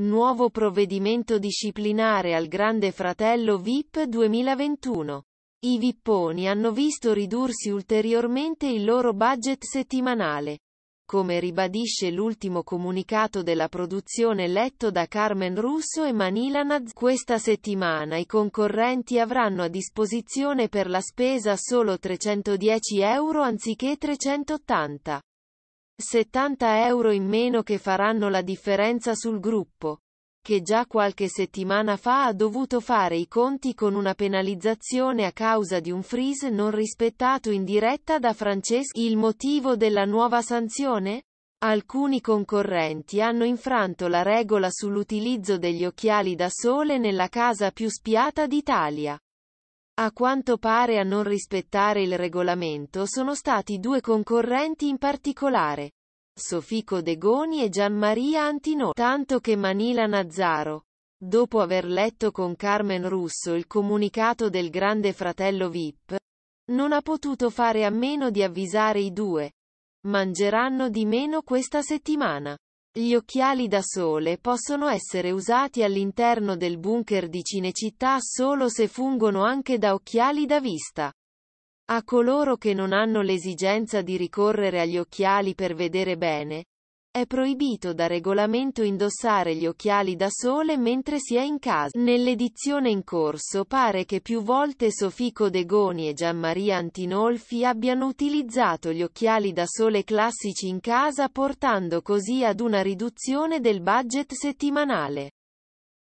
Nuovo provvedimento disciplinare al Grande Fratello VIP 2021. I vipponi hanno visto ridursi ulteriormente il loro budget settimanale. Come ribadisce l'ultimo comunicato della produzione letto da Carmen Russo e Manila Naz, questa settimana i concorrenti avranno a disposizione per la spesa solo 310 euro anziché 380. 70 euro in meno che faranno la differenza sul gruppo, che già qualche settimana fa ha dovuto fare i conti con una penalizzazione a causa di un freeze non rispettato in diretta da Francesco. Il motivo della nuova sanzione? Alcuni concorrenti hanno infranto la regola sull'utilizzo degli occhiali da sole nella casa più spiata d'Italia. A quanto pare a non rispettare il regolamento sono stati due concorrenti in particolare, Sofico Degoni e Gianmaria Antinò, tanto che Manila Nazzaro, dopo aver letto con Carmen Russo il comunicato del grande fratello VIP, non ha potuto fare a meno di avvisare i due. Mangeranno di meno questa settimana. Gli occhiali da sole possono essere usati all'interno del bunker di Cinecittà solo se fungono anche da occhiali da vista. A coloro che non hanno l'esigenza di ricorrere agli occhiali per vedere bene, è proibito da regolamento indossare gli occhiali da sole mentre si è in casa. Nell'edizione in corso pare che più volte Sofico Degoni e Gianmaria Antinolfi abbiano utilizzato gli occhiali da sole classici in casa portando così ad una riduzione del budget settimanale.